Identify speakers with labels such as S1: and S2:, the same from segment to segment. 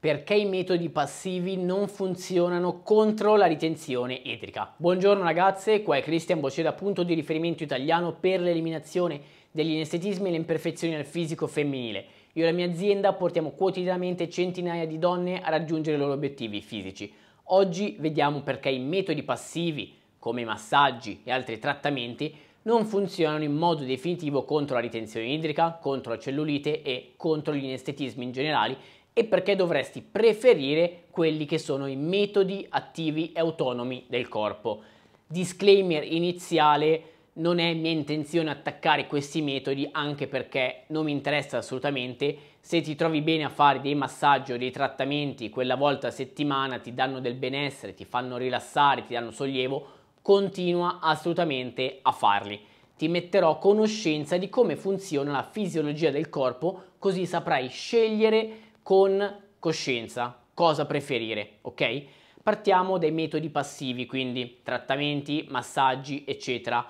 S1: perché i metodi passivi non funzionano contro la ritenzione idrica. Buongiorno ragazze, qua è Cristian Boceda, punto di riferimento italiano per l'eliminazione degli inestetismi e le imperfezioni al fisico femminile. Io e la mia azienda portiamo quotidianamente centinaia di donne a raggiungere i loro obiettivi fisici. Oggi vediamo perché i metodi passivi, come i massaggi e altri trattamenti, non funzionano in modo definitivo contro la ritenzione idrica, contro la cellulite e contro gli inestetismi in generale e perché dovresti preferire quelli che sono i metodi attivi e autonomi del corpo. Disclaimer iniziale, non è mia intenzione attaccare questi metodi anche perché non mi interessa assolutamente. Se ti trovi bene a fare dei massaggi o dei trattamenti quella volta a settimana, ti danno del benessere, ti fanno rilassare, ti danno sollievo, continua assolutamente a farli. Ti metterò a conoscenza di come funziona la fisiologia del corpo così saprai scegliere con coscienza cosa preferire, ok? Partiamo dai metodi passivi, quindi trattamenti, massaggi, eccetera.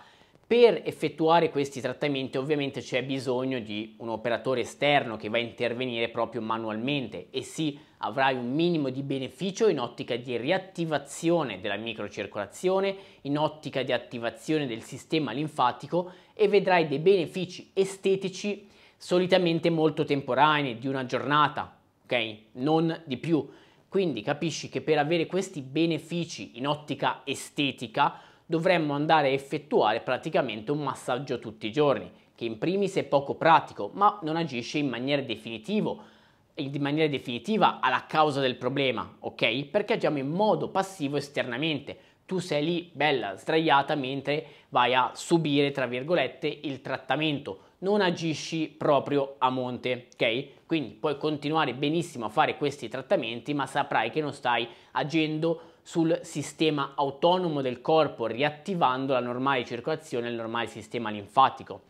S1: Per effettuare questi trattamenti ovviamente c'è bisogno di un operatore esterno che va a intervenire proprio manualmente e sì, avrai un minimo di beneficio in ottica di riattivazione della microcircolazione, in ottica di attivazione del sistema linfatico e vedrai dei benefici estetici solitamente molto temporanei, di una giornata, ok? Non di più. Quindi capisci che per avere questi benefici in ottica estetica dovremmo andare a effettuare praticamente un massaggio tutti i giorni, che in primis è poco pratico, ma non agisce in maniera definitiva in maniera definitiva alla causa del problema, ok? Perché agiamo in modo passivo esternamente tu sei lì bella sdraiata mentre vai a subire, tra virgolette, il trattamento. Non agisci proprio a monte, ok? Quindi puoi continuare benissimo a fare questi trattamenti, ma saprai che non stai agendo sul sistema autonomo del corpo, riattivando la normale circolazione il normale sistema linfatico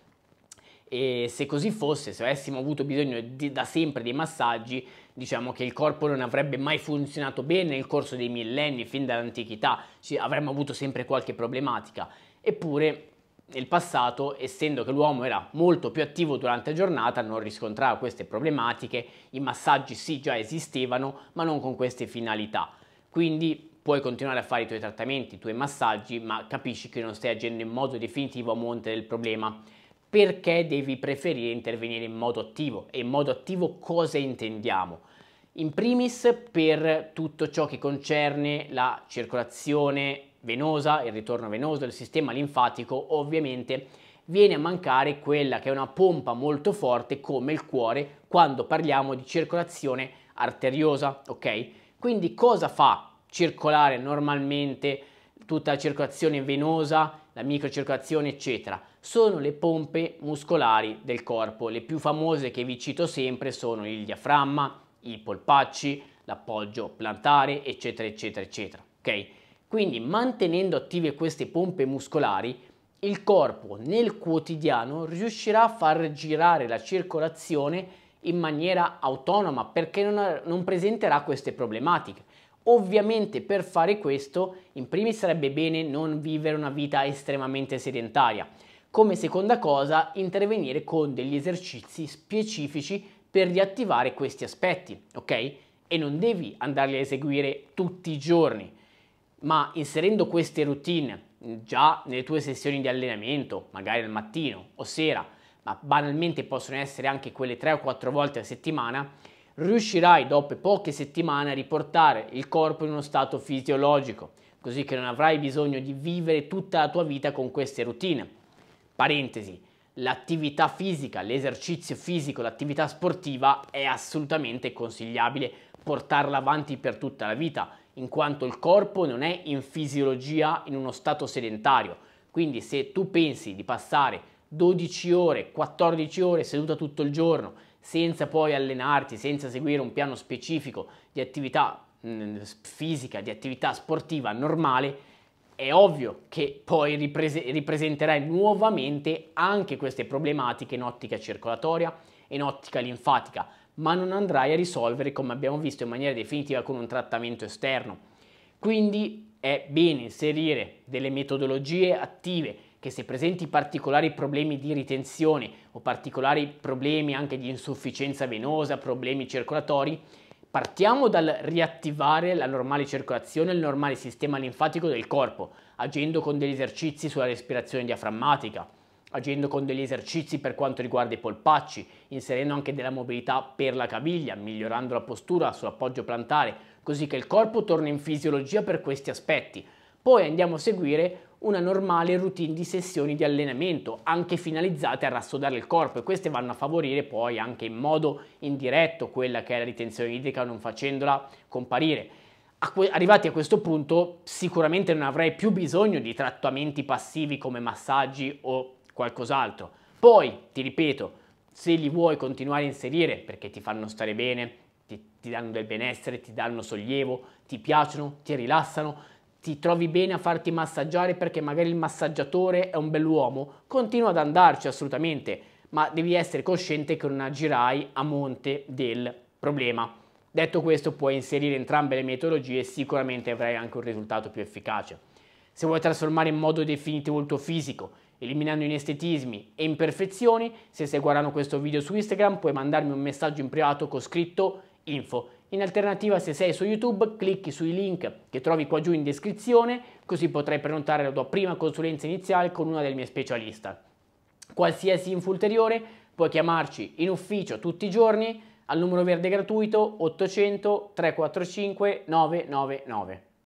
S1: e se così fosse, se avessimo avuto bisogno di, da sempre dei massaggi, diciamo che il corpo non avrebbe mai funzionato bene nel corso dei millenni, fin dall'antichità, ci, avremmo avuto sempre qualche problematica. Eppure nel passato, essendo che l'uomo era molto più attivo durante la giornata, non riscontrava queste problematiche, i massaggi sì già esistevano, ma non con queste finalità. Quindi puoi continuare a fare i tuoi trattamenti, i tuoi massaggi, ma capisci che non stai agendo in modo definitivo a monte del problema perché devi preferire intervenire in modo attivo. E in modo attivo cosa intendiamo? In primis per tutto ciò che concerne la circolazione venosa, il ritorno venoso del sistema linfatico, ovviamente viene a mancare quella che è una pompa molto forte come il cuore quando parliamo di circolazione arteriosa, ok? Quindi cosa fa circolare normalmente tutta la circolazione venosa, la microcircolazione, eccetera. Sono le pompe muscolari del corpo. Le più famose che vi cito sempre sono il diaframma, i polpacci, l'appoggio plantare, eccetera, eccetera, eccetera. Ok? Quindi mantenendo attive queste pompe muscolari, il corpo nel quotidiano riuscirà a far girare la circolazione in maniera autonoma perché non, non presenterà queste problematiche. Ovviamente per fare questo, in primis sarebbe bene non vivere una vita estremamente sedentaria. Come seconda cosa, intervenire con degli esercizi specifici per riattivare questi aspetti, ok? E non devi andarli a eseguire tutti i giorni, ma inserendo queste routine mm, già nelle tue sessioni di allenamento, magari al mattino o sera, ma banalmente possono essere anche quelle 3 o 4 volte a settimana, riuscirai dopo poche settimane a riportare il corpo in uno stato fisiologico, così che non avrai bisogno di vivere tutta la tua vita con queste routine. Parentesi, l'attività fisica, l'esercizio fisico, l'attività sportiva è assolutamente consigliabile portarla avanti per tutta la vita, in quanto il corpo non è in fisiologia in uno stato sedentario. Quindi se tu pensi di passare 12 ore, 14 ore seduta tutto il giorno senza poi allenarti, senza seguire un piano specifico di attività mh, mm, fisica, di attività sportiva normale, è ovvio che poi ripres- ripresenterai nuovamente anche queste problematiche in ottica circolatoria e in ottica linfatica, ma non andrai a risolvere come abbiamo visto in maniera definitiva con un trattamento esterno. Quindi è bene inserire delle metodologie attive che se presenti particolari problemi di ritenzione o particolari problemi anche di insufficienza venosa, problemi circolatori, partiamo dal riattivare la normale circolazione, il normale sistema linfatico del corpo, agendo con degli esercizi sulla respirazione diaframmatica, agendo con degli esercizi per quanto riguarda i polpacci, inserendo anche della mobilità per la caviglia, migliorando la postura sull'appoggio plantare, così che il corpo torni in fisiologia per questi aspetti. Poi andiamo a seguire una normale routine di sessioni di allenamento, anche finalizzate a rassodare il corpo e queste vanno a favorire poi anche in modo indiretto quella che è la ritenzione idrica non facendola comparire. Arrivati a questo punto sicuramente non avrei più bisogno di trattamenti passivi come massaggi o qualcos'altro. Poi, ti ripeto, se li vuoi continuare a inserire perché ti fanno stare bene, ti, ti danno del benessere, ti danno sollievo, ti piacciono, ti rilassano, ti trovi bene a farti massaggiare perché magari il massaggiatore è un bell'uomo, continua ad andarci assolutamente, ma devi essere cosciente che non agirai a monte del problema. Detto questo, puoi inserire entrambe le metodologie e sicuramente avrai anche un risultato più efficace. Se vuoi trasformare in modo definitivo il tuo fisico, eliminando inestetismi e imperfezioni, se stai guardando questo video su Instagram puoi mandarmi un messaggio in privato con scritto info in alternativa se sei su YouTube clicchi sui link che trovi qua giù in descrizione così potrai prenotare la tua prima consulenza iniziale con una del mio specialista. Qualsiasi info ulteriore puoi chiamarci in ufficio tutti i giorni al numero verde gratuito 800 345 999.